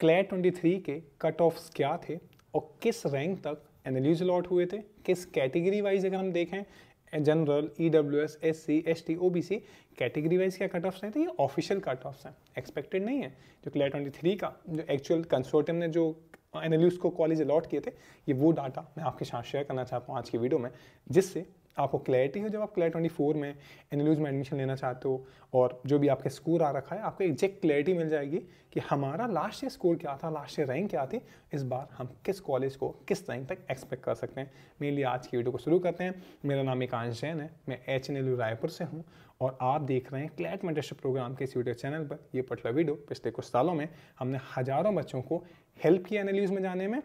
twenty three के cut offs क्या थे और किस रैंक तक एनालिज अलॉट हुए थे किस कैटेगरी वाइज अगर हम देखें general E W S S C S T O B C category wise क्या कट ऑफ्स हैं तो ये ऑफिशियल कट ऑफ्स हैं एक्सपेक्टेड नहीं है जो क्लेयर ट्वेंटी थ्री का जो एक्चुअल कंसोर्टियम ने जो एनालिस्ट को कॉलेज अलॉट किए थे ये वो डाटा मैं आपके साथ शेयर करना चाहता हूँ आज की वीडियो में जिससे आपको क्लैरिटी हो जब आप क्लैट ट्वेंटी फोर में एनएलयूज में एडमिशन लेना चाहते हो और जो भी आपके स्कोर आ रखा है आपको एग्जैक्ट क्लैरिटी मिल जाएगी कि हमारा लास्ट ईयर स्कोर क्या था लास्ट ईयर रैंक क्या थी इस बार हम किस कॉलेज को किस रैंक तक एक्सपेक्ट कर सकते हैं मेरे लिए आज की वीडियो को शुरू करते हैं मेरा नाम एकांश जैन है मैं H N L U Raipur से हूँ और आप देख रहे हैं क्लैट मेंटरशिप प्रोग्राम के इस यूट्यूब चैनल पर ये पटला वीडियो पिछले कुछ सालों में हमने हज़ारों बच्चों को हेल्प किया एनालिस में जाने में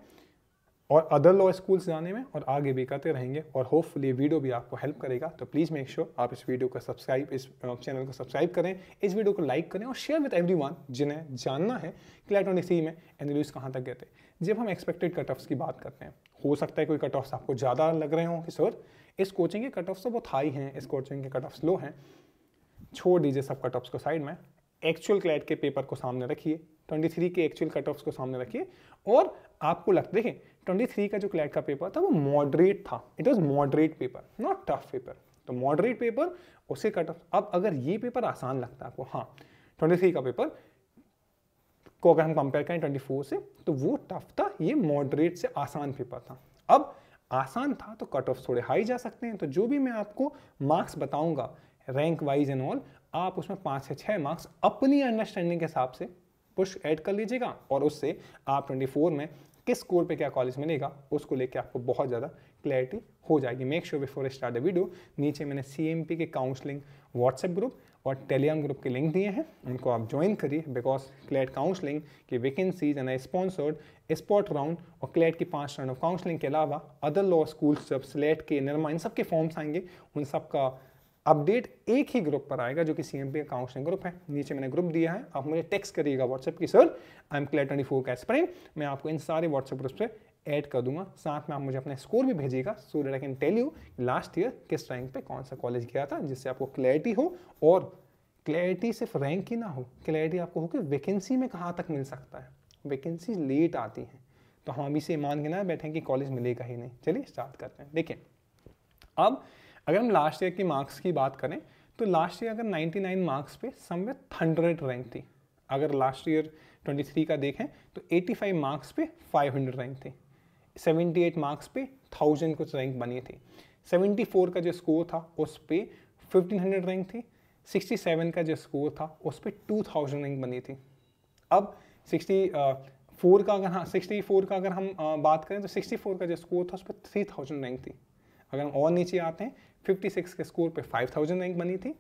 और अदर लॉ स्कूल्स जाने में और आगे भी करते रहेंगे और होपफुली वीडियो भी आपको हेल्प करेगा तो प्लीज़ मेक श्योर आप इस वीडियो को सब्सक्राइब इस चैनल को सब्सक्राइब करें इस वीडियो को लाइक करें और शेयर विद एवरी जिन्हें जानना है कि इलेक्ट्रॉनिक सी में एनलिस कहाँ तक गए जब हम एक्सपेक्टेड कट ऑफ्स की बात करते हैं हो सकता है कोई कट ऑफ्स आपको ज़्यादा लग रहे हों कि सर इस कोचिंग के कट ऑफ्स तो बहुत हाई हैं इस कोचिंग के कट ऑफ्स लो हैं छोड़ दीजिए सब कट ऑफ्स को साइड में एक्चुअल क्लैट के पेपर को सामने रखिए 23 के एक्चुअल कट ऑफ्स को सामने रखिए और आपको लगता देखें ट्वेंटी थ्री का जो क्लैट का पेपर था वो मॉडरेट था it was moderate paper not tough paper तो मॉडरेट पेपर उसे कट ऑफ अब अगर ये पेपर आसान लगता है आपको हाँ ट्वेंटी थ्री का पेपर को अगर हम कंपेयर करें ट्वेंटी फोर से तो वो टफ था ये मॉडरेट से आसान पेपर था अब आसान था तो कट ऑफ थोड़े हाई जा सकते हैं तो जो भी मैं आपको मार्क्स बताऊंगा रैंक वाइज एंड ऑल आप उसमें पाँच से छः मार्क्स अपनी अंडरस्टैंडिंग के हिसाब से पुश ऐड कर लीजिएगा और उससे आप 24 में किस स्कोर पे क्या कॉलेज मिलेगा उसको लेके आपको बहुत ज़्यादा क्लैरिटी हो जाएगी make sure before start the video नीचे मैंने C K counselling WhatsApp group और टेलीग्राम ग्रुप के लिंक दिए हैं उनको आप ज्वाइन करिए बिकॉज क्लैट काउंसलिंग की vacancies and sponsored spot round और क्लैट की पांच राउंड ऑफ काउंसलिंग के अलावा अदर लॉ स्कूल्स जब स्लेट के निर्माण इन सब के फॉर्म्स आएंगे उन सब का अपडेट एक ही ग्रुप पर आएगा जो कि सी एम पी ग्रुप है नीचे मैंने ग्रुप दिया है आप मुझे टेक्स्ट करिएगा व्हाट्सएप की सर आई एम क्लियर ट्वेंटी फोर कैस प्राइम मैं आपको इन सारे व्हाट्सएप ग्रुप से ऐड कर दूंगा साथ में आप मुझे अपना स्कोर भी भेजिएगा so that I can tell you last year किस रैंक पे कौन सा कॉलेज गया था जिससे आपको क्लैरिटी हो और क्लैरिटी सिर्फ रैंक ही ना हो क्लैरिटी आपको हो कि वैकेंसी में कहाँ तक मिल सकता है वैकेंसी लेट आती हैं तो हम अभी से मान के ना बैठे कि कॉलेज मिलेगा ही नहीं चलिए स्टार्ट करते हैं देखिए अब अगर हम लास्ट ईयर की मार्क्स की बात करें तो लास्ट ईयर अगर 99 मार्क्स पे समवेयर हंड्रेड रैंक थी अगर लास्ट ईयर 23 का देखें तो 85 मार्क्स पे 500 रैंक थी 78 मार्क्स पे 1000 कुछ रैंक बनी थी 74 का जो स्कोर था उस पर फिफ्टीन रैंक थी 67 का जो स्कोर था उस पर टू रैंक बनी थी अब सिक्सटी फोर का अगर हाँ सिक्सटी फोर का अगर हम आ, बात करें तो सिक्सटी फोर का जो स्कोर था उस पर थ्री थाउजेंड रैंक थी अगर हम और नीचे आते हैं 56 के स्कोर पे 5000 रैंक बनी थी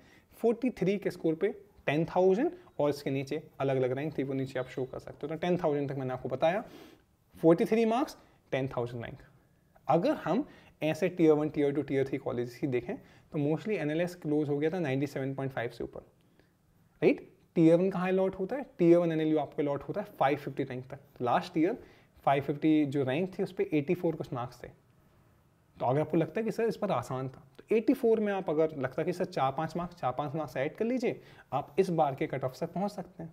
43 के स्कोर पे 10,000 और इसके नीचे अलग अलग रैंक थी वो नीचे आप शो कर सकते हो तो 10,000 तक मैंने आपको बताया 43 मार्क्स 10,000 रैंक अगर हम ऐसे tier one tier two tier three college ही देखें तो मोस्टली एन क्लोज हो गया था 97.5 से ऊपर राइट टीयर वन कहाँ अलॉट होता है टीयर वन एन आपके अलॉट होता है 550 रैंक तक लास्ट ईयर 550 जो रैंक थी उस पर 84 कुछ मार्क्स थे तो अगर आपको लगता है कि सर इस पर आसान था तो 84 में आप अगर लगता है कि सर चार पाँच मार्क्स चार पाँच मार्क्स ऐड कर लीजिए आप इस बार के कट ऑफ तक पहुँच सकते हैं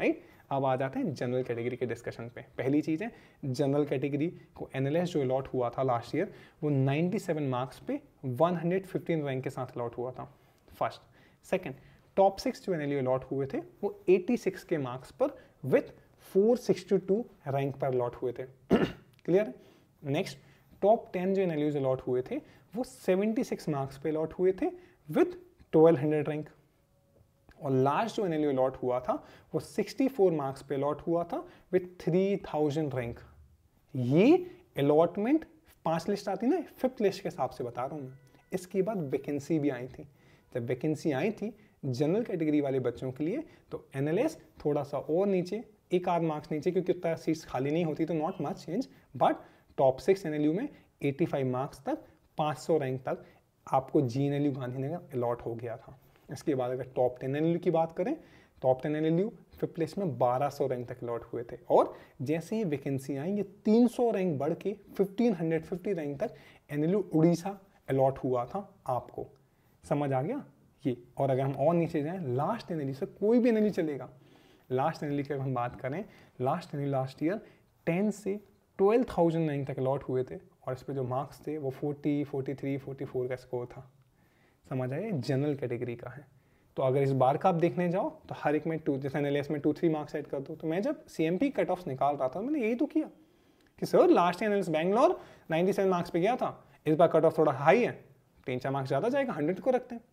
राइट अब आ जाते हैं जनरल कैटेगरी के डिस्कशन पे पहली चीज़ है जनरल कैटेगरी को एन जो अलॉट हुआ था लास्ट ईयर वो 97 मार्क्स पे 115 रैंक के साथ अलॉट हुआ था फर्स्ट सेकंड टॉप सिक्स जो एन अलॉट हुए थे वो 86 के मार्क्स पर विथ 462 रैंक पर अलॉट हुए थे क्लियर नेक्स्ट टॉप टेन जो एन अलॉट हुए थे वो 76 मार्क्स पे अलॉट हुए थे विथ 1200 रैंक और लास्ट जो एन अलॉट हुआ था वो 64 मार्क्स पे अलॉट हुआ था विथ 3000 रैंक ये अलॉटमेंट पांच लिस्ट आती ना फिफ्थ लिस्ट के हिसाब से बता रहा हूँ मैं इसके बाद वैकेंसी भी आई थी जब वैकेंसी आई थी जनरल कैटेगरी वाले बच्चों के लिए तो एन थोड़ा सा और नीचे एक आध मार्क्स नीचे क्योंकि उतना सीट्स खाली नहीं होती तो not much change but top six N में 85 मार्क्स तक 500 रैंक तक आपको G N L U Gandhinagar allot हो गया था इसके बाद अगर टॉप टेन एन की बात करें top ten N fifth place में 1200 रैंक तक अलॉट हुए थे और जैसे ही वैकेंसी आई ये 300 रैंक बढ़ के 1550 रैंक तक एन एल उड़ीसा अलॉट हुआ था आपको समझ आ गया ये और अगर हम और नीचे जाएँ लास्ट एन से कोई भी एन चलेगा लास्ट एन की अगर हम बात करें last N last year ten से ट्वेल्व थाउजेंड रैंक तक अलॉट हुए थे और इस पर जो मार्क्स थे वो 40, 43, 44 का स्कोर था समझ आए जनरल कैटेगरी का है तो अगर इस बार का आप देखने जाओ तो हर एक में टू जैसे एन एल एस में टू थ्री मार्क्स ऐड कर दो तो मैं जब C M P cut off निकाल रहा था मैंने यही तो किया कि sir last N L S Bangalore ninety seven marks पे गया था इस बार कट ऑफ थोड़ा हाई है तीन चार मार्क्स ज़्यादा जाएगा हंड्रेड को रखते हैं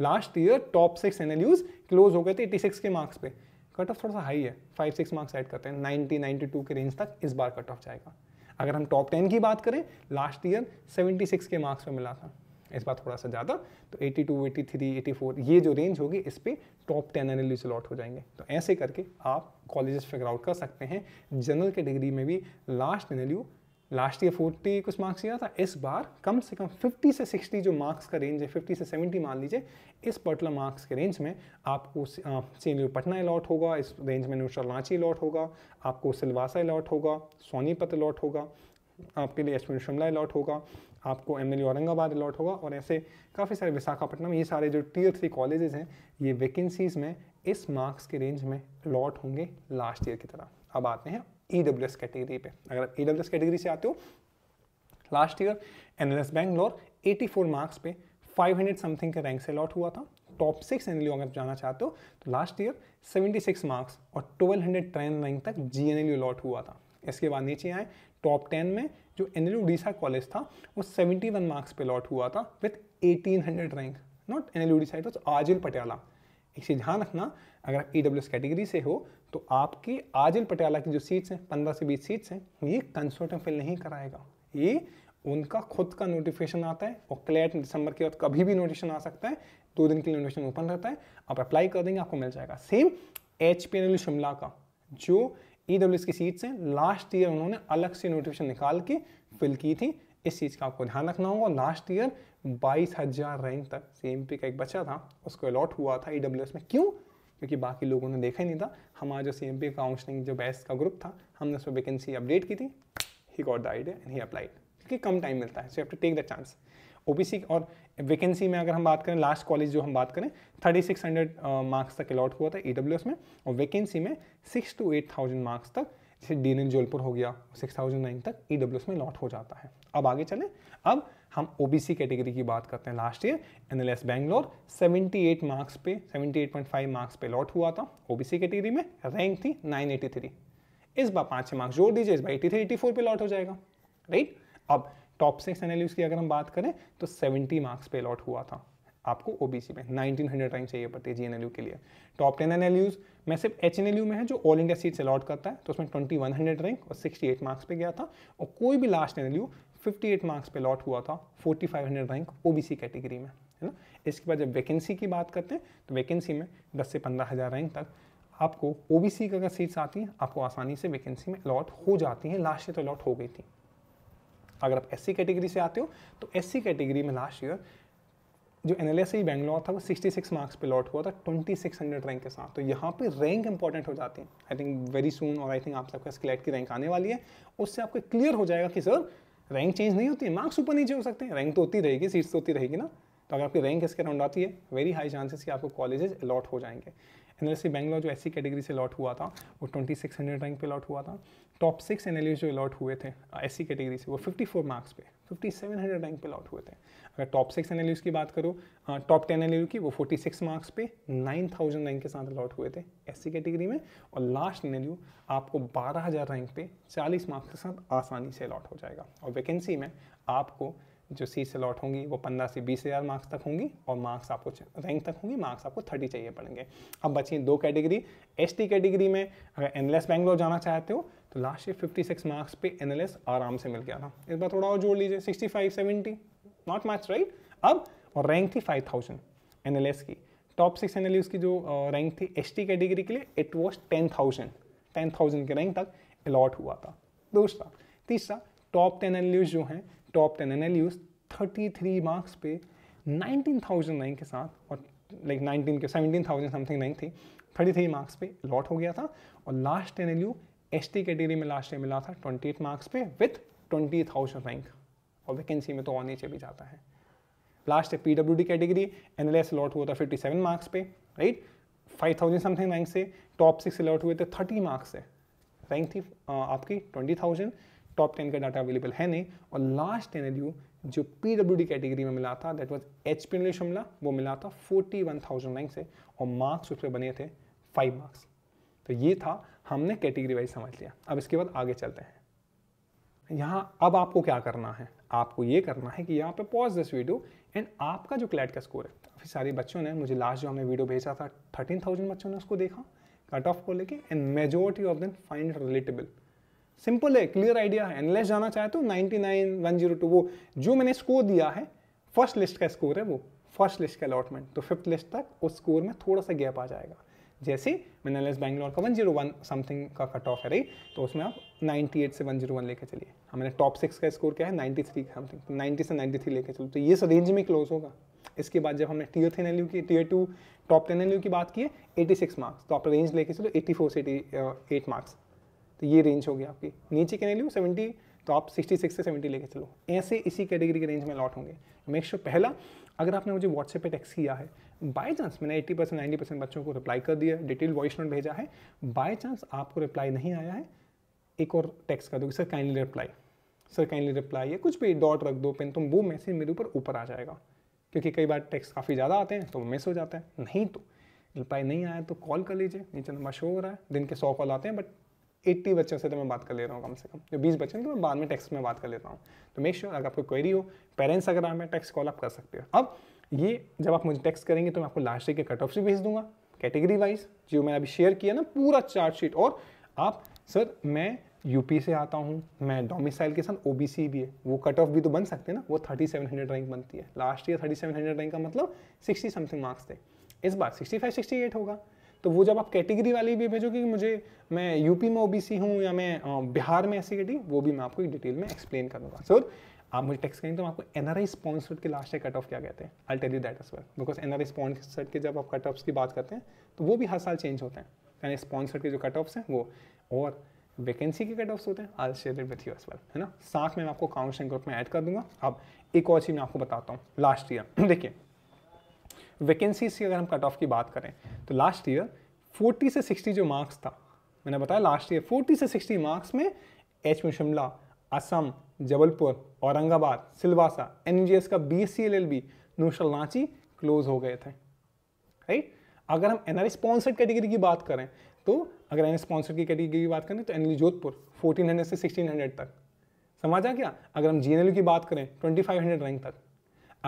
last year top six N L U's close हो गए थे एटी सिक्स के मार्क्स पे कट ऑफ थोड़ा सा हाई है फाइव सिक्स मार्क्स ऐड करते हैं नाइन्टी नाइन्टी टू के रेंज तक इस बार कट ऑफ जाएगा अगर हम टॉप टेन की बात करें लास्ट ईयर सेवेंटी सिक्स के मार्क्स में मिला था इस बार थोड़ा सा ज़्यादा तो eighty eighty two three eighty four ये जो रेंज होगी इस पर टॉप टेन यू अलॉट हो जाएंगे तो ऐसे करके आप कॉलेजेस फिगर आउट कर सकते हैं जनरल कैटेगरी में भी लास्ट यू लास्ट ईयर फोर्टी कुछ मार्क्स लिया था इस बार कम से कम फिफ्टी से सिक्सटी जो मार्क्स का रेंज है फिफ्टी से सेवेंटी मान लीजिए इस पर्टिकुलर मार्क्स के रेंज में आपको सीनियर पटना अलॉट होगा इस रेंज में नुसर रांची अलॉट होगा आपको सिलवासा अलॉट होगा सोनीपत अलॉट होगा आपके लिए एसपी शिमला अलॉट होगा आपको एम एल औरंगाबाद अलॉट होगा और ऐसे काफ़ी सारे विशाखापट्टनम ये सारे जो टीयर थ्री कॉलेजेस हैं ये वैकेंसीज़ में इस मार्क्स के रेंज में अलॉट होंगे लास्ट ईयर की तरह अब आते हैं ई डब्ल्यू एस कैटेगरी पे अगर आप ई डब्ल्यू एस कैटेगरी से आते हो last year N L S Bangalore eighty four marks पे फाइव हंड्रेड समथिंग के रैंक से अलॉट हुआ था top six N L U अगर जाना चाहते हो तो last year seventy six marks और ट्वेल्व हंड्रेड ट्रेन रैंक तक G N L U allot हुआ था इसके बाद नीचे आए टॉप टेन में जो N L U Orissa college था वो सेवेंटी वन मार्क्स पे अलॉट हुआ था with eighteen hundred rank not N L Orissa it was आजिल पटियाला इसे ध्यान रखना अगर आप ई डब्ल्यू एस कैटेगरी से हो तो आपकी आजिल पटियाला की जो सीट्स हैं पंद्रह से बीस सीट्स हैं ये कंसोर्टम फिल नहीं कराएगा ये उनका खुद का नोटिफिकेशन आता है और क्लैट दिसंबर के बाद कभी भी नोटिफिकेशन आ सकता है दो दिन के लिए नोटिफिकेशन ओपन रहता है आप अप्लाई कर देंगे आपको मिल जाएगा सेम एच शिमला का जो ई e की सीट्स हैं लास्ट ईयर उन्होंने अलग से नोटिफिकेशन निकाल के फिल की थी इस चीज़ का आपको ध्यान रखना होगा लास्ट ईयर बाईस हज़ार रैंक तक सी का एक बच्चा था उसको अलॉट हुआ था ई e में क्यों क्योंकि बाकी लोगों ने देखा ही नहीं था हमारा जो सी एम पी काउंसलिंग जो बेस्ट का ग्रुप था हमने उसमें वैकेंसी अपडेट की थी he got the idea and he applied क्योंकि कम टाइम मिलता है so have to take the chance ओ और वैकेंसी में अगर हम बात करें लास्ट कॉलेज जो हम बात करें थर्टी सिक्स हंड्रेड मार्क्स तक अलॉट हुआ था ई e में और वैकेंसी में six to eight thousand marks तक जैसे डी एन जोलपुर हो गया सिक्स थाउजेंड नाइन तक ई e में अलॉट हो जाता है अब आगे चलें अब हम ओबीसी कैटेगरी की बात करते हैं last year NLS Bangalore 78 marks पे 78.5 मार्क्स पे लॉट हुआ था ओबीसी कैटेगरी में रैंक थी 983 इस बार पांच मार्क्स जोड़ दीजिए इस बार एटी थ्री पे लॉट हो जाएगा राइट अब टॉप सिक्स एनालिस की अगर हम बात करें तो सेवेंटी मार्क्स पे लॉट हुआ था आपको ओबीसी में 1900 हंड्रेड रैंक चाहिए पड़ती है जी के लिए टॉप टेन एनएलयूज में सिर्फ एच में है जो ऑल इंडिया सीट से अलॉट करता है तो उसमें 2100 रैंक और 68 मार्क्स पे गया था और कोई भी लास्ट एनएलयू 58 मार्क्स पे लॉट हुआ था 4500 रैंक ओबीसी कैटेगरी में है ना इसके बाद जब वैकेंसी की बात करते हैं तो वैकेंसी में 10 से पंद्रह हज़ार रैंक तक आपको ओबीसी का अगर सीट्स आती हैं आपको आसानी से वैकेंसी में अलॉट हो जाती हैं लास्ट ईयर तो अलॉट हो गई थी अगर आप एससी कैटेगरी से आते हो तो एससी कैटेगरी में लास्ट ईयर जो एन एल बैंगलोर था वो 66 मार्क्स पे लॉट हुआ था 2600 रैंक के साथ तो यहाँ पे रैंक इंपॉर्टेंट हो जाती है आई थिंक वेरी सून और आई थिंक आप सबका स्केलेट की रैंक आने वाली है उससे आपको क्लियर हो जाएगा कि सर रैंक चेंज नहीं होती है मार्क्स ऊपर नीचे हो सकते हैं रैंक तो होती रहेगी सीट्स तो होती रहेगी ना तो अगर आपकी रैंक इसके अराउंड आती है वेरी हाई चांसेस कि आपको कॉलेजेस अलॉट हो जाएंगे एन बैंगलोर जो ऐसी कैटेगरी से अलॉट हुआ था वो 2600 रैंक पे अलॉट हुआ था टॉप सिक्स एन जो अलॉट हुए थे ऐसी कैटेगरी से वो 54 मार्क्स पे 5700 रैंक पे लॉट हुए थे अगर टॉप सिक्स एन की बात करो टॉप टेन एन की वो 46 मार्क्स पे 9000 रैंक के साथ लॉट हुए थे एस कैटेगरी में और लास्ट एन आपको 12000 रैंक पे 40 मार्क्स के साथ आसानी से लॉट हो जाएगा और वैकेंसी में आपको जो सीट से लॉट होंगी वो पंद्रह से बीस हज़ार मार्क्स तक होंगी और मार्क्स आपको रैंक तक होंगी मार्क्स आपको थर्टी चाहिए पड़ेंगे अब बचिए दो कैटेगरी एस कैटेगरी में अगर एनलेस बैंगलोर जाना चाहते हो तो लास्ट ईयर 56 मार्क्स पे एस आराम से मिल गया था इस बार थोड़ा और जोड़ लीजिए 65 70 नॉट मच राइट अब और रैंक थी 5000 एनालिस की टॉप सिक्स एनालिस्ट की जो रैंक थी एस कैटेगरी के लिए it was ten thousand ten thousand के रैंक तक अलॉट हुआ था दूसरा तीसरा टॉप टेन एन जो हैं top ten analyst thirty three marks पे नाइनटीन थाउजेंड रैंक के साथ और लाइक नाइनटीन के सेवनटीन थाउजेंड समथिंग रैंक थी थर्टी थ्री मार्क्स पे अलॉट हो गया था और लास्ट एन एस कैटेगरी में लास्ट ईयर मिला था ट्वेंटी मार्क्स पे विथ ट्वेंटी थाउजेंड रैंक और वैकेंसी में तो ऑन नीचे भी जाता है लास्ट है P W D category N L S allot हुआ था फिफ्टी सेवन मार्क्स पे right five thousand something rank से टॉप सिक्स अलॉट हुए थे थर्टी मार्क्स से रैंक थी आपकी ट्वेंटी थाउजेंड टॉप टेन का डाटा अवेलेबल है नहीं और लास्ट एन एल यू जो पी डब्ल्यू डी कैटेगरी में मिला था that was H P English मिला वो मिला था फोर्टी वन थाउजेंड रैंक से और मार्क्स उस पर बने थे फाइव मार्क्स तो ये था हमने कैटेगरी वाइज समझ लिया अब इसके बाद आगे चलते हैं यहाँ अब आपको क्या करना है आपको ये करना है कि यहाँ पे पॉज दिस वीडियो एंड आपका जो क्लैट का स्कोर है काफ़ी सारे बच्चों ने मुझे लास्ट जो हमने वीडियो भेजा था थर्टीन थाउजेंड बच्चों ने उसको देखा कट ऑफ को लेके and majority of then find relatable simple है क्लियर आइडिया है एनलेस जाना चाहे तो जीरो टू वो जो मैंने स्कोर दिया है फर्स्ट लिस्ट का स्कोर है वो फर्स्ट लिस्ट का अलॉटमेंट तो फिफ्थ लिस्ट तक उस स्कोर में थोड़ा सा गैप आ जाएगा जैसे मिनरलाइज बैंगलोर का 101 समथिंग का कट ऑफ है रही तो उसमें आप 98 से 101 लेके चलिए हमारे टॉप सिक्स का स्कोर क्या है 93 समथिंग 90 से 93 लेकर चलो तो ये इस रेंज में क्लोज होगा इसके बाद जब हमने टीयर थ्री एन की tier two top ten N की बात की है एटी मार्क्स तो आप रेंज लेके चलो फोर से एटी मार्क्स uh, तो ये रेंज होगी आपकी नीचे के एन सेवेंटी तो आप 66 से 70 लेके चलो ऐसे इसी कैटेगरी के रेंज में अलॉट होंगे मेक श्योर sure पहला अगर आपने मुझे व्हाट्सएप पे टेक्स्ट किया है बाय चांस मैंने 80 परसेंट नाइन्टी परसेंट बच्चों को रिप्लाई कर दिया डिटेल वॉइस नोट भेजा है बाय चांस आपको रिप्लाई नहीं आया है एक और टेक्स्ट कर दो sir kindly reply sir kindly reply या कुछ भी डॉट रख दो पेन तो वो मैसेज मेरे ऊपर ऊपर आ जाएगा क्योंकि कई बार टेक्स काफ़ी ज़्यादा आते हैं तो मिस हो जाता है नहीं तो रिप्लाई नहीं आया तो कॉल कर लीजिए नीचे नंबर शो हो रहा है दिन के सौ कॉल आते हैं बट एट्टी बच्चों से तो मैं बात कर ले रहा हूँ कम से कम जो बीस बच्चे हैं तो मैं बाद में टेक्स्ट में बात कर ले रहा हूँ तो मेक श्योर sure, अगर आपको क्वेरी हो पेरेंट्स अगर आप टेक्स्ट कॉल आप कर सकते हो अब ये जब आप मुझे टेक्स्ट करेंगे तो मैं आपको लास्ट ईयर के कट ऑफ से भेज दूंगा कैटेगरी वाइज जो मैंने अभी शेयर किया ना पूरा चार्जशीट और आप सर मैं यूपी से आता हूँ मैं डोमिसाइल के साथ ओबीसी भी है वो कट ऑफ भी तो बन सकते हैं ना वो थर्टी सेवन हंड्रेड रैंक बनती है last year thirty seven hundred rank का मतलब सिक्सटी समथिंग मार्क्स थे इस बार सिक्सटी फाइव सिक्सटी एट होगा तो वो जब आप कैटेगरी वाली भी भेजोगे कि मुझे मैं यूपी में ओबीसी हूँ या मैं बिहार में ऐसी कैटी वो भी मैं आपको डिटेल में एक्सप्लेन करूँगा सर आप मुझे टेक्स्ट करेंगे तो आपको एन आर आई स्पॉन्सर्ड के लास्ट कट ऑफ क्या कहते हैं I tell you that as well because N R I sponsored के जब आप कट ऑफ्स की बात करते हैं तो वो भी हर साल चेंज होते हैं यानी स्पॉन्सर्ड के जो कट ऑफ्स हैं वो और वैकेंसी के कट ऑफ्स होते हैं I'll share with you as well है ना साथ में मैं आपको काउंसलिंग ग्रुप में ऐड कर दूंगा अब एक और चीज़ मैं आपको बताता हूँ लास्ट ईयर देखिए वैकेंसीज की अगर हम कट ऑफ की बात करें तो लास्ट ईयर 40 से 60 जो मार्क्स था मैंने बताया लास्ट ईयर 40 से 60 मार्क्स में एच में शिमला असम जबलपुर औरंगाबाद सिलवासा एन का B S C L L B नूशल रांची क्लोज हो गए थे राइट अगर हम एन आर स्पॉन्सर्ड कैटेगरी की बात करें तो अगर एन स्पॉन्सर्ड की कैटेगरी की बात करें तो एन जोधपुर 1400 से 1600 तक समझा क्या अगर हम जी की बात करें 2500 रैंक तक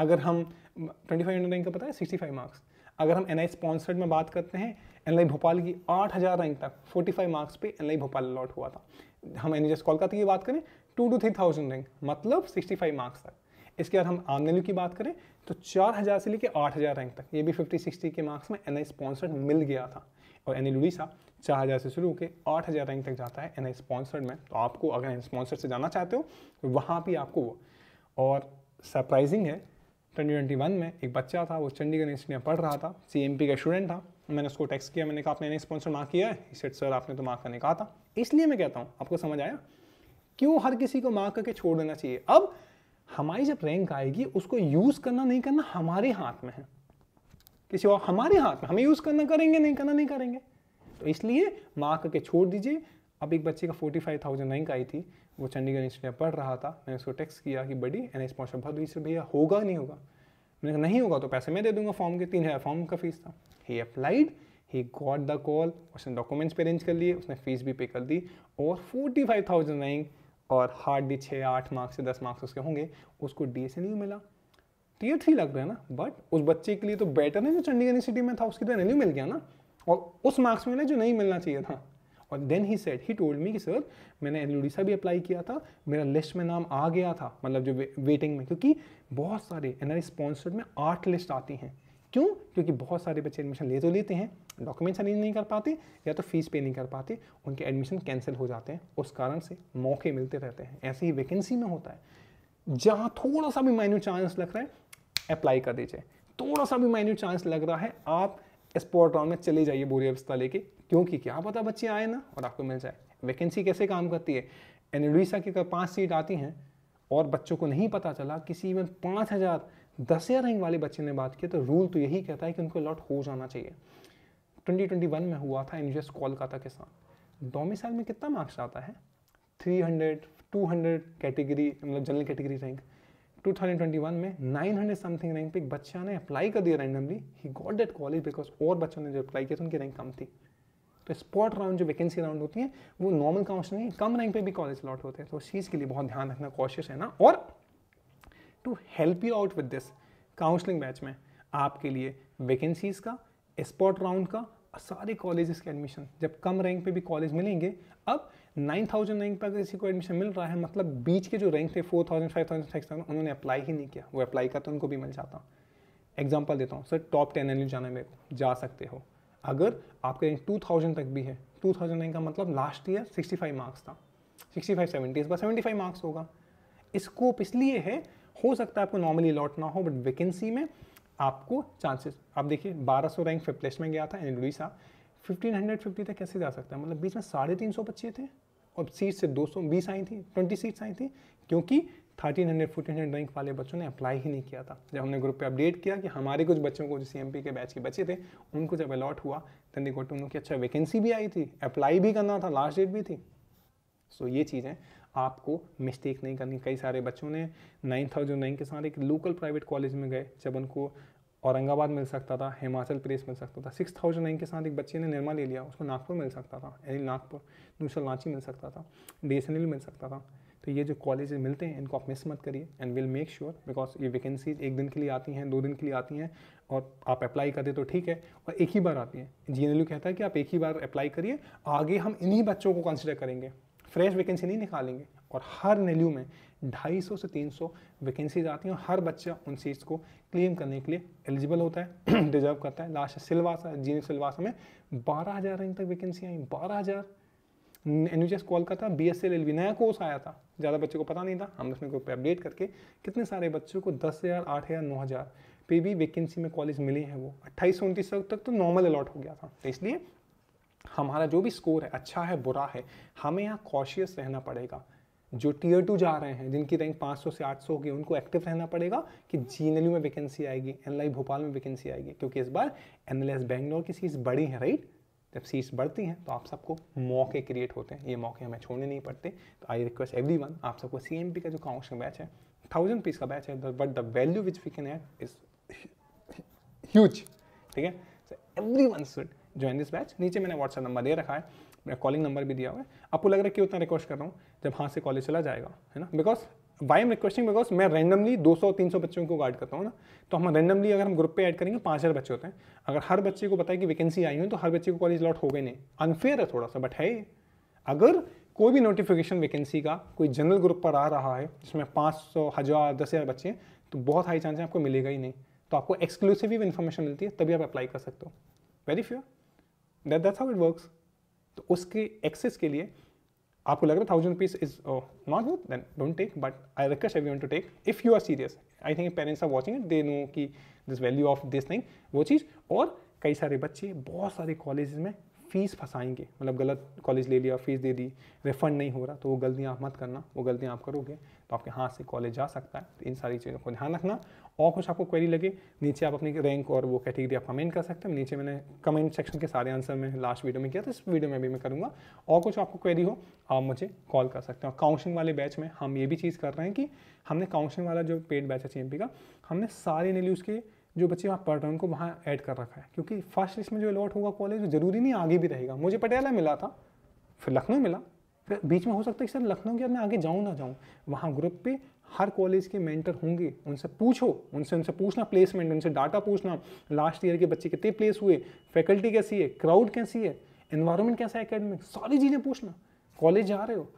अगर हम ट्वेंटी फाइव रैंक का पता है सिक्सटी फाइव मार्क्स अगर हम एन आई स्पॉन्सर्ड में बात करते हैं एन आई भोपाल की आठ हज़ार रैंक तक फोर्टी फाइव मार्क्स पे एन आई भोपाल अलॉट हुआ था हम एन एच कोलकाता की बात करें two to three thousand rank मतलब सिक्सटी फाइव मार्क्स तक इसके बाद हम आमनेलू की बात करें तो चार हज़ार से लेकर आठ हज़ार रैंक तक ये भी फिफ्टी सिक्सटी के मार्क्स में एन आई स्पॉन्सर्ड मिल गया था और एन आई चार हज़ार से शुरू होकर आठ हज़ार रैंक तक जाता है एन आई स्पॉन्सर्ड में तो आपको अगर एन स्पॉन्सर्ड से जाना चाहते हो तो वहाँ भी आपको वो और सरप्राइजिंग है 2021 में एक बच्चा था वो चंडीगढ़ यूनिवर्सिटी में पढ़ रहा था सी का स्टूडेंट था मैंने उसको टेक्स किया मैंने कहा आपने नहीं स्पॉन्सर मार्क किया है सेट सर आपने तो मार्क करने कहा था इसलिए मैं कहता हूँ आपको समझ आया क्यों हर किसी को मार्क करके छोड़ देना चाहिए अब हमारी जब रैंक आएगी उसको यूज़ करना नहीं करना हमारे हाथ में है किसी और हमारे हाथ में हमें यूज़ करना करेंगे नहीं करना नहीं करेंगे तो इसलिए मार्क करके छोड़ दीजिए अब एक बच्चे का फोर्टी फाइव थाउजेंड रैंक आई थी वो चंडीगढ़ यूनिवर्सिटी में पढ़ रहा था मैंने उसको टेक्स किया कि बड़ी एन एस पहुँचा बहुत दूसरे भैया होगा नहीं होगा मैंने कहा नहीं होगा तो पैसे मैं दे दूंगा फॉर्म के तीन हज़ार फॉर्म का फीस था he applied he got the call उसने डॉक्यूमेंट्स पे अरेंज कर लिए उसने फीस भी पे कर दी और फोर्टी फाइव थाउजेंड रैंक और हार्डली छः आठ मार्क्स से दस मार्क्स उसके होंगे उसको डी एस एन यू मिला टीयर तो थ्री लग रहा है ना बट उस बच्चे के लिए तो बेटर है जो चंडीगढ़ यूनिवर्सिटी में था उसकी तो एन मिल गया ना और उस मार्क्स मिला जो नहीं मिलना चाहिए था और then he said he told me कि सर मैंने एल सा भी अप्लाई किया था मेरा लिस्ट में नाम आ गया था मतलब जो वे, वेटिंग में क्योंकि बहुत सारे एन आर स्पॉन्सर्ड में आठ लिस्ट आती हैं क्यों क्योंकि बहुत सारे बच्चे एडमिशन ले तो लेते हैं डॉक्यूमेंट्स अरेंज नहीं कर पाते या तो फीस पे नहीं कर पाते उनके एडमिशन कैंसिल हो जाते हैं उस कारण से मौके मिलते रहते हैं ऐसे ही वैकेंसी में होता है जहाँ थोड़ा सा भी माइन्यूट चांस लग रहा है अप्लाई कर दीजिए थोड़ा सा भी माइन्यूट चांस लग रहा है आप स्पॉट राउंड में चले जाइए बोरी अवस्था लेके क्योंकि क्या पता बच्चे आए ना और आपको मिल जाए वैकेंसी कैसे काम करती है एनडीसा की अगर पाँच सीट आती हैं और बच्चों को नहीं पता चला किसी में पाँच हज़ार दस हज़ार रैंक वाले बच्चे ने बात की तो रूल तो यही कहता है कि उनको अलॉट हो जाना चाहिए 2021 में हुआ था एन कोलकाता के साथ डोमिसाइल में कितना मार्क्स आता है 300, 200 कैटेगरी मतलब जनरल कैटेगरी रैंक 2021 में 900 समथिंग रैंक पे एक बच्चा ने अप्लाई कर दिया randomly he got that college because और बच्चों ने जो अप्लाई किया था तो उनकी रैंक कम थी तो स्पॉट राउंड जो वैकेंसी राउंड होती है वो नॉर्मल काउंसिल नहीं कम रैंक पे भी कॉलेज लॉट होते हैं तो उस चीज़ के लिए बहुत ध्यान रखना कोशिश है ना और to help you out with this counselling batch में आपके लिए वैकेंसीज़ का स्पॉट राउंड का सारे कॉलेज के एडमिशन जब कम रैंक पे भी कॉलेज मिलेंगे अब 9000 रैंक पर अगर किसी को एडमिशन मिल रहा है मतलब बीच के जो रैंक थे 4000 5000 6000 उन्होंने अप्लाई ही नहीं किया वो अप्लाई का तो उनको भी मिल जाता एग्जाम्पल देता हूँ सर टॉप टेन एन जाना में जा सकते हो अगर आपका रैंक टू थाउजेंड तक भी है टू थाउजेंड का मतलब last year sixty five marks था सिक्सटी फाइव सेवेंटी इस सेवेंटी फाइव मार्क्स होगा स्कोप इसलिए है हो सकता है आपको नॉर्मली अलॉट ना हो बट वैकेंसी में आपको चांसेस आप देखिए 1200 रैंक फिफ्थ प्लेसमेंट में गया था एनडी साहब फिफ्टीन हंड्रेड फिफ्टी तक कैसे जा सकता है मतलब बीच में साढ़े तीन सौ बच्चे थे और सीट से दो सौ बीस आई थी ट्वेंटी सीट्स आई थी क्योंकि thirteen hundred fourteen hundred rank वाले बच्चों ने अप्लाई ही नहीं किया था जब हमने ग्रुप पे अपडेट किया कि हमारे कुछ बच्चों को जो सी के बैच के बच्चे थे उनको जब अलॉट हुआ तो देखो टू उनकी अच्छा वैकेंसी भी आई थी अप्लाई भी करना था लास्ट डेट भी थी सो ये चीज़ें आपको मिस्टेक नहीं करनी कई सारे बच्चों ने नाइन थाउजेंड रैंक के साथ एक लोकल प्राइवेट कॉलेज में गए जब उनको औरंगाबाद मिल सकता था हिमाचल प्रदेश मिल सकता था सिक्स थाउजेंड रैंक के साथ एक बच्चे ने निर्मा ले लिया उसको नागपुर मिल सकता था यानी नागपुर दूसरा रांची मिल सकता था डी मिल सकता था तो ये जो कॉलेज मिलते हैं इनको आप मिस मत करिए and will make sure because ये वैकेंसीज एक दिन के लिए आती हैं दो दिन के लिए आती हैं और आप अप्लाई करते तो ठीक है और एक ही बार आती हैं जी कहता है कि आप एक ही बार अप्लाई करिए आगे हम इन्हीं बच्चों को कंसिडर करेंगे फ्रेश वैकेंसी नहीं निकालेंगे और हर नेल्यू में 250 से 300 वैकेंसीज आती हैं और हर बच्चा उन सीट्स को क्लेम करने के लिए एलिजिबल होता है डिजर्व करता है लास्ट सिलवासा जी सिलवासा में बारह हज़ार रैंक तक वैकेंसी आई बारह हज़ार एन यू कॉल का था B S L L V नया कोर्स आया था ज़्यादा बच्चों को पता नहीं था हमने उसमें ग्रुप अपडेट करके कितने सारे बच्चों को दस हज़ार आठ हज़ार नौ हज़ार पे भी वैकेंसी में कॉलेज मिले हैं वो अट्ठाईस उनतीस सौ तक तो नॉर्मल अलॉट हो गया था तो इसलिए हमारा जो भी स्कोर है अच्छा है बुरा है हमें यहाँ कॉशियस रहना पड़ेगा जो टीयर टू जा रहे हैं जिनकी रैंक 500 से 800 होगी उनको एक्टिव रहना पड़ेगा कि जी में वैकेंसी आएगी एन भोपाल में वैकेंसी आएगी क्योंकि इस बार एन बैंगलोर की सीट बड़ी है राइट जब सीट्स बढ़ती हैं तो आप सबको मौके क्रिएट होते हैं ये मौके हमें छोड़ने नहीं पड़ते तो आई रिक्वेस्ट एवरी वन आप सबको सी एम पी का जो काउंसलिंग बैच है थाउजेंड पीस का बैच है but the value which we can add is huge ठीक है so everyone should join this batch नीचे मैंने व्हाट्सएप नंबर दे रखा है मेरा कॉलिंग नंबर भी दिया हुआ है आपको लग रहा है कि उतना रिक्वेस्ट कर रहा हूँ जब हाँ से कॉलेज चला जाएगा है ना because why am requesting because मैं रैंडमली 200-300 बच्चों को गार्ड करता हूँ ना तो हम रैंडमली अगर हम ग्रुप पे ऐड करेंगे पाँच हज़ार बच्चे होते हैं अगर हर बच्चे को पता है कि वैकेंसी आई हुई तो हर बच्चे को कॉलेज लॉट हो गए नहीं अनफेयर है थोड़ा सा बट है अगर कोई भी नोटिफिकेशन वैकेंसी का कोई जनरल ग्रुप पर आ रहा है जिसमें पाँच सौ हज़ार दस हज़ार बच्चे हैं तो बहुत हाई चांस है आपको मिलेगा ही नहीं तो आपको एक्सक्लूसिव इन्फॉर्मेशन मिलती है तभी आप अप्लाई कर सकते हो very sure that that's how it works तो उसके एक्सेस के लिए आपको लग रहा है thousand rupees is not good then don't take but I request everyone to take if you are serious I think parents are watching it they know की this value of this thing वो चीज़ और कई सारे बच्चे बहुत सारे college में फ़ीस फंसाएंगे मतलब गलत कॉलेज ले लिया फ़ीस दे दी रिफंड नहीं हो रहा तो वो गलतियाँ आप मत करना वो गलतियाँ आप करोगे तो आपके हाथ से कॉलेज जा सकता है तो इन सारी चीज़ों को ध्यान रखना और कुछ आपको क्वेरी लगे नीचे आप अपनी रैंक और वो कैटेगरी आप कमेंट कर सकते हैं नीचे मैंने कमेंट सेक्शन के सारे आंसर मैं लास्ट वीडियो में किया तो इस वीडियो में भी मैं करूँगा और कुछ आपको क्वेरी हो आप मुझे कॉल कर सकते हैं और काउंसलिंग वाले बैच में हम ये भी चीज़ कर रहे हैं कि हमने काउंसलिंग वाला जो पेड बैच है सी का हमने सारे एनएलयूज़ के जो बच्चे वहाँ पढ़ रहे हैं उनको वहाँ ऐड कर रखा है क्योंकि फर्स्ट लिस्ट में जो अलॉट होगा कॉलेज जरूरी नहीं आगे भी रहेगा मुझे पटियाला मिला था फिर लखनऊ मिला फिर बीच में हो सकता है कि सर लखनऊ के मैं आगे जाऊँ ना जाऊँ वहाँ ग्रुप पे हर कॉलेज के मेंटर होंगे उनसे पूछो उनसे उनसे पूछना प्लेसमेंट उनसे डाटा पूछना लास्ट ईयर के बच्चे कितने प्लेस हुए फैकल्टी कैसी है क्राउड कैसी है इन्वायरमेंट कैसा है एकेडमिक सारी चीज़ें पूछना कॉलेज जा रहे हो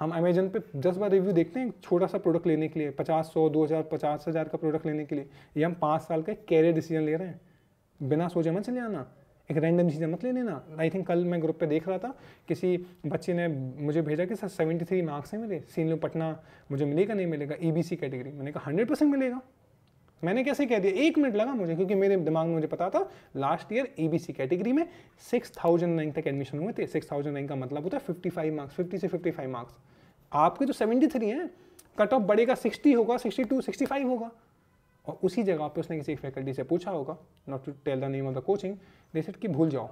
हम अमेजन पे दस बार रिव्यू देखते हैं छोटा सा प्रोडक्ट लेने के लिए पचास सौ दो हज़ार पचास हज़ार का प्रोडक्ट लेने के लिए ये हम पाँच साल का कैरियर डिसीजन ले रहे हैं बिना सोचे मत चले आना एक रैंडम चीज़ें मत ले लेना आई थिंक कल मैं ग्रुप पे देख रहा था किसी बच्चे ने मुझे भेजा कि सर सेवेंटी थ्री मार्क्स हैं मेरे सीनियर पटना मुझे मिलेगा नहीं मिलेगा ई बी कैटेगरी मैंने कहा हंड्रेड परसेंट मिलेगा मैंने कैसे कह दिया एक मिनट लगा मुझे क्योंकि मेरे दिमाग में मुझे पता था लास्ट ईयर ई कैटेगरी में सिक्स थाउजेंड रैंक तक एडमिशन हुए थे सिक्स थाउजेंड रैंक का मतलब होता है फिफ्टी फाइव मार्क्स फिफ्टी से फिफ्टी फाइव मार्क्स आपके जो सेवेंटी थ्री हैं कट ऑफ बढ़ेगा सिक्सटी होगा सिक्सटी टू सिक्सटी फाइव होगा और उसी जगह पे उसने किसी फैकल्टी से पूछा होगा not to tell the name of the coaching दे कि भूल जाओ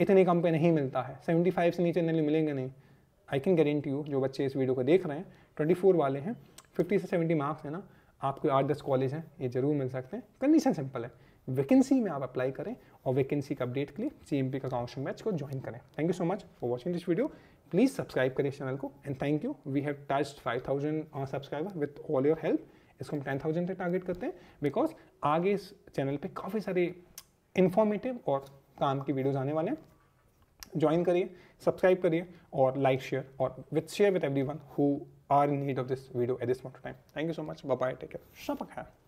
इतने कम पे नहीं मिलता है 75 से नीचे नहीं मिलेंगे नहीं आई कैन गारंटी यू जो बच्चे इस वीडियो को देख रहे हैं 24 वाले हैं 50 से 70 मार्क्स है ना आपके आठ दस कॉलेज हैं ये ज़रूर मिल सकते हैं कंडीशन सिंपल है वैकेंसी में आप अप्लाई करें और वैकेंसी का अपडेट के लिए सी एम पी का काउंसिल मैच को ज्वाइन करें thank you so much for watching this video please subscribe करें इस चैनल को and thank you we have touch five thousand subscriber with all your help इसको हम टेन थाउजेंड तक target करते हैं बिकॉज आगे इस चैनल पे काफ़ी सारे इन्फॉर्मेटिव और काम की वीडियोज़ आने वाले हैं ज्वाइन करिए सब्सक्राइब करिए और लाइक शेयर और with share with everyone who are in need of this video at this point time thank you so much bye take care शपक है